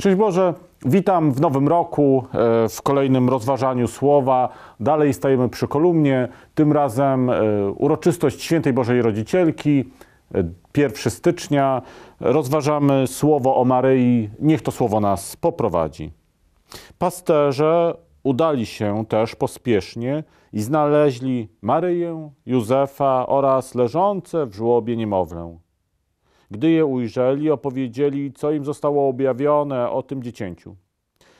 Szczęść Boże, witam w nowym roku, e, w kolejnym rozważaniu słowa. Dalej stajemy przy kolumnie, tym razem e, uroczystość Świętej Bożej Rodzicielki, 1 e, stycznia. Rozważamy słowo o Maryi, niech to słowo nas poprowadzi. Pasterze udali się też pospiesznie i znaleźli Maryję, Józefa oraz leżące w żłobie niemowlę. Gdy je ujrzeli, opowiedzieli, co im zostało objawione o tym dziecięciu.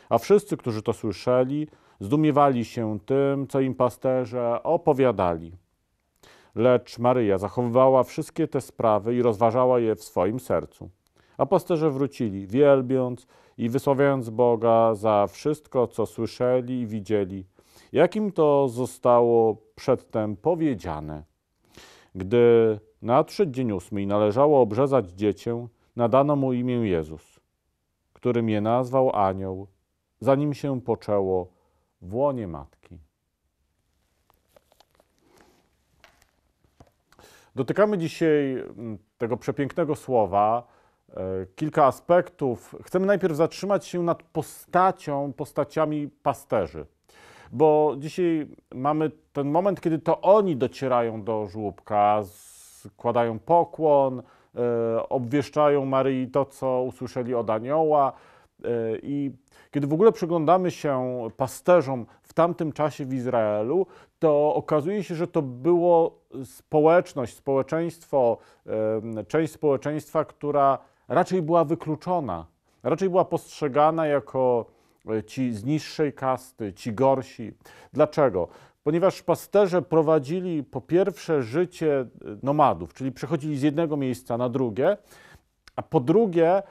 A wszyscy, którzy to słyszeli, zdumiewali się tym, co im pasterze opowiadali. Lecz Maryja zachowywała wszystkie te sprawy i rozważała je w swoim sercu. A pasterze wrócili, wielbiąc i wysławiając Boga za wszystko, co słyszeli i widzieli, jakim to zostało przedtem powiedziane. Gdy nadszedł dzień ósmy i należało obrzezać dziecię, nadano mu imię Jezus, którym je nazwał anioł, zanim się poczęło w łonie matki. Dotykamy dzisiaj mm, tego przepięknego słowa, e, kilka aspektów. Chcemy najpierw zatrzymać się nad postacią, postaciami pasterzy bo dzisiaj mamy ten moment, kiedy to oni docierają do żłóbka, składają pokłon, e, obwieszczają Maryi to, co usłyszeli od anioła. E, I kiedy w ogóle przyglądamy się pasterzom w tamtym czasie w Izraelu, to okazuje się, że to było społeczność, społeczeństwo, e, część społeczeństwa, która raczej była wykluczona, raczej była postrzegana jako E, ci z niższej kasty, ci gorsi. Dlaczego? Ponieważ pasterze prowadzili po pierwsze życie e, nomadów, czyli przechodzili z jednego miejsca na drugie, a po drugie e,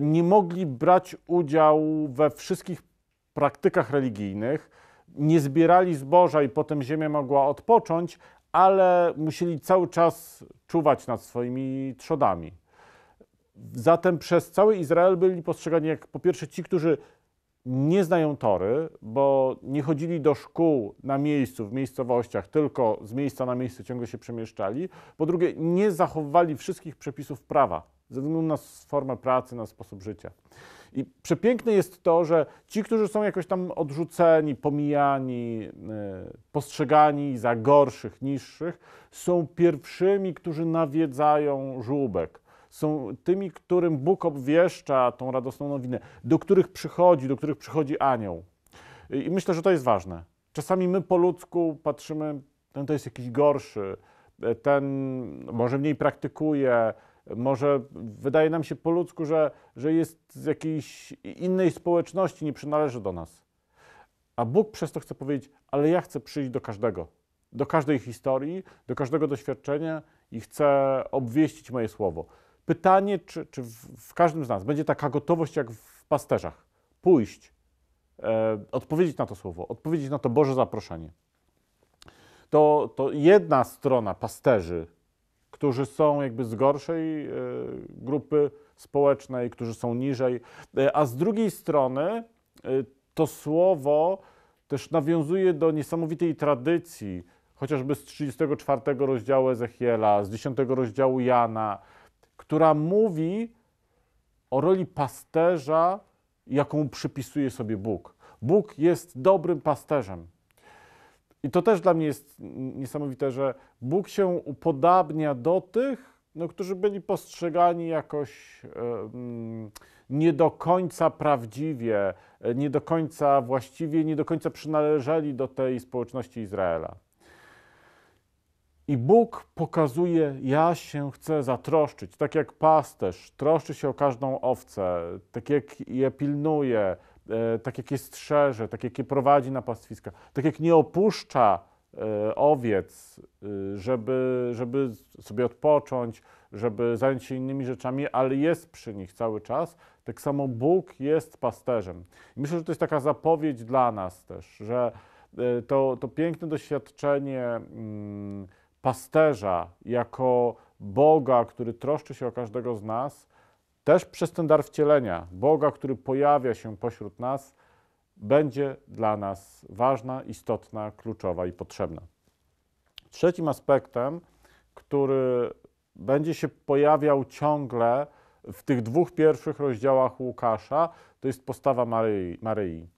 nie mogli brać udziału we wszystkich praktykach religijnych, nie zbierali zboża i potem ziemia mogła odpocząć, ale musieli cały czas czuwać nad swoimi trzodami. Zatem przez cały Izrael byli postrzegani jak po pierwsze ci, którzy nie znają tory, bo nie chodzili do szkół na miejscu, w miejscowościach, tylko z miejsca na miejsce ciągle się przemieszczali. Po drugie, nie zachowywali wszystkich przepisów prawa ze względu na formę pracy, na sposób życia. I przepiękne jest to, że ci, którzy są jakoś tam odrzuceni, pomijani, e, postrzegani za gorszych, niższych, są pierwszymi, którzy nawiedzają żółbek są tymi, którym Bóg obwieszcza tą radosną nowinę, do których przychodzi, do których przychodzi anioł. I myślę, że to jest ważne. Czasami my po ludzku patrzymy, ten to jest jakiś gorszy, ten może mniej praktykuje, może wydaje nam się po ludzku, że, że jest z jakiejś innej społeczności, nie przynależy do nas. A Bóg przez to chce powiedzieć, ale ja chcę przyjść do każdego, do każdej historii, do każdego doświadczenia i chcę obwieścić moje słowo. Pytanie, czy, czy w, w każdym z nas będzie taka gotowość jak w pasterzach, pójść, e, odpowiedzieć na to słowo, odpowiedzieć na to Boże zaproszenie. To, to jedna strona pasterzy, którzy są jakby z gorszej e, grupy społecznej, którzy są niżej, e, a z drugiej strony e, to słowo też nawiązuje do niesamowitej tradycji, chociażby z 34 rozdziału Ezechiela, z 10 rozdziału Jana, która mówi o roli pasterza, jaką przypisuje sobie Bóg. Bóg jest dobrym pasterzem. I to też dla mnie jest niesamowite, że Bóg się upodabnia do tych, no, którzy byli postrzegani jakoś nie do końca prawdziwie, nie do końca właściwie, nie do końca przynależeli do tej społeczności Izraela. I Bóg pokazuje, ja się chcę zatroszczyć, tak jak pasterz troszczy się o każdą owcę, tak jak je pilnuje, e, tak jak je strzeże, tak jak je prowadzi na pastwiska, tak jak nie opuszcza e, owiec, e, żeby, żeby sobie odpocząć, żeby zająć się innymi rzeczami, ale jest przy nich cały czas. Tak samo Bóg jest pasterzem. I myślę, że to jest taka zapowiedź dla nas też, że to, to piękne doświadczenie. Mm, pasterza, jako Boga, który troszczy się o każdego z nas, też przez ten dar wcielenia, Boga, który pojawia się pośród nas, będzie dla nas ważna, istotna, kluczowa i potrzebna. Trzecim aspektem, który będzie się pojawiał ciągle w tych dwóch pierwszych rozdziałach Łukasza, to jest postawa Maryi. Maryi.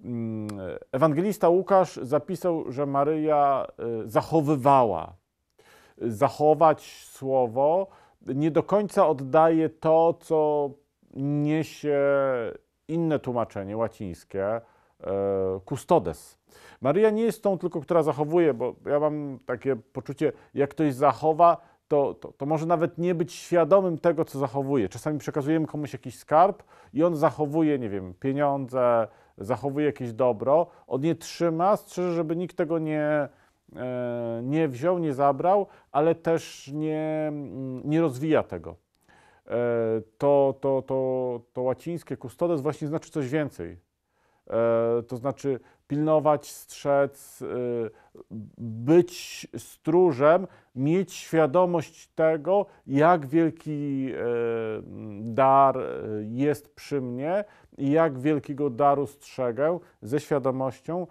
Mm, ewangelista Łukasz zapisał, że Maryja y, zachowywała. Zachować słowo nie do końca oddaje to, co niesie inne tłumaczenie łacińskie, kustodes. E, Maryja nie jest tą tylko, która zachowuje, bo ja mam takie poczucie, jak ktoś zachowa, to, to, to, może nawet nie być świadomym tego, co zachowuje. Czasami przekazujemy komuś jakiś skarb i on zachowuje, nie wiem, pieniądze, zachowuje jakieś dobro, on je trzyma, strzeże, żeby nikt tego nie, e, nie wziął, nie zabrał, ale też nie, nie rozwija tego. E, to, to, to, to łacińskie custodes właśnie znaczy coś więcej. E, to znaczy pilnować, strzec, e, być stróżem, mieć świadomość tego, jak wielki e, dar jest przy mnie i jak wielkiego daru strzegę ze świadomością.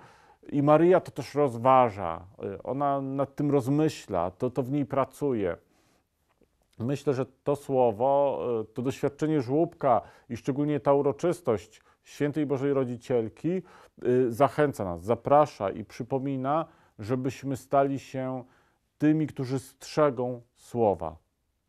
I Maria to też rozważa, ona nad tym rozmyśla, to, to w niej pracuje. Myślę, że to słowo, to doświadczenie żłóbka i szczególnie ta uroczystość Świętej Bożej Rodzicielki y, zachęca nas, zaprasza i przypomina, żebyśmy stali się tymi, którzy strzegą słowa,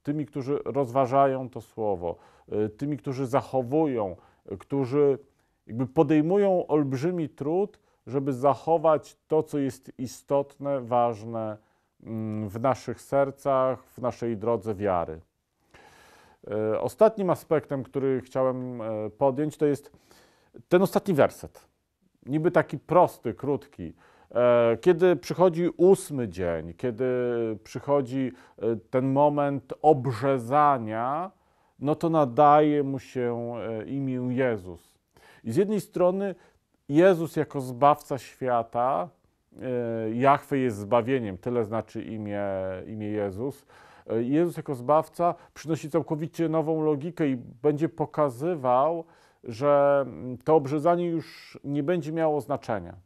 tymi, którzy rozważają to słowo, y, tymi, którzy zachowują, y, którzy jakby podejmują olbrzymi trud, żeby zachować to, co jest istotne, ważne mm, w naszych sercach, w naszej drodze wiary. Ostatnim aspektem, który chciałem e, podjąć, to jest ten ostatni werset, niby taki prosty, krótki, e, kiedy przychodzi ósmy dzień, kiedy przychodzi e, ten moment obrzezania, no to nadaje mu się e, imię Jezus. I z jednej strony Jezus jako Zbawca świata, Jachwy jest zbawieniem, tyle znaczy imię, imię Jezus. Jezus jako Zbawca przynosi całkowicie nową logikę i będzie pokazywał, że mm, to obrzezanie już nie będzie miało znaczenia.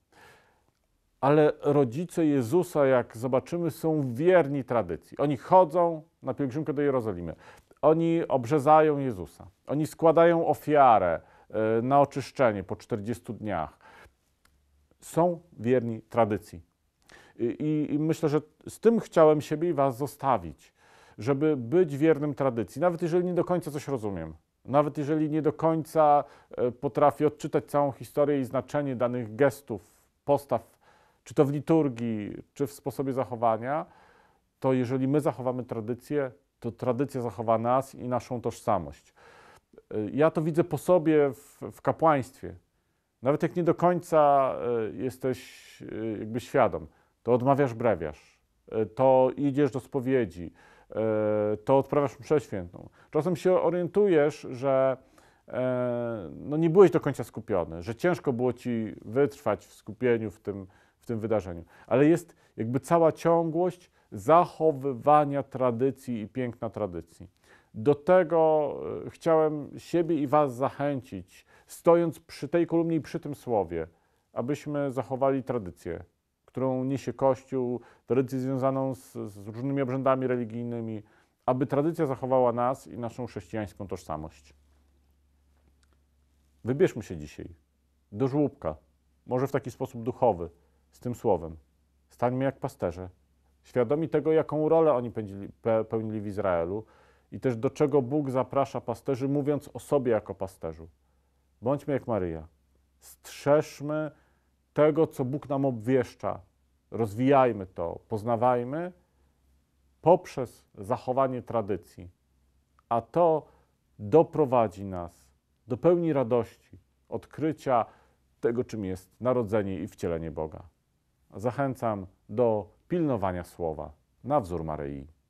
Ale rodzice Jezusa, jak zobaczymy, są wierni tradycji. Oni chodzą na pielgrzymkę do Jerozolimy. Oni obrzezają Jezusa. Oni składają ofiarę e, na oczyszczenie po 40 dniach. Są wierni tradycji. I, I, myślę, że z tym chciałem siebie i Was zostawić, żeby być wiernym tradycji, nawet jeżeli nie do końca coś rozumiem. Nawet jeżeli nie do końca e, potrafi odczytać całą historię i znaczenie danych gestów, postaw, czy to w liturgii, czy w sposobie zachowania, to jeżeli my zachowamy tradycję, to tradycja zachowa nas i naszą tożsamość. E, ja to widzę po sobie w, w kapłaństwie. Nawet jak nie do końca e, jesteś jakby świadom, to odmawiasz brewiarz, to idziesz do spowiedzi, E, to odprawiasz mszę Czasem się orientujesz, że e, no nie byłeś do końca skupiony, że ciężko było ci wytrwać w skupieniu w tym, w tym wydarzeniu. Ale jest jakby cała ciągłość zachowywania tradycji i piękna tradycji. Do tego e, chciałem siebie i Was zachęcić, stojąc przy tej kolumnie i przy tym słowie, abyśmy zachowali tradycję którą niesie Kościół, tradycję związaną z, z różnymi obrzędami religijnymi, aby tradycja zachowała nas i naszą chrześcijańską tożsamość. Wybierzmy się dzisiaj do żłóbka, może w taki sposób duchowy, z tym słowem. Stańmy jak pasterze, świadomi tego, jaką rolę oni pełnili, pełnili w Izraelu i też do czego Bóg zaprasza pasterzy, mówiąc o sobie jako pasterzu. Bądźmy jak Maryja. Strzeżmy tego, co Bóg nam obwieszcza. Rozwijajmy to, poznawajmy poprzez zachowanie tradycji, a to doprowadzi nas do pełni radości, odkrycia tego, czym jest narodzenie i wcielenie Boga. Zachęcam do pilnowania słowa na wzór Maryi.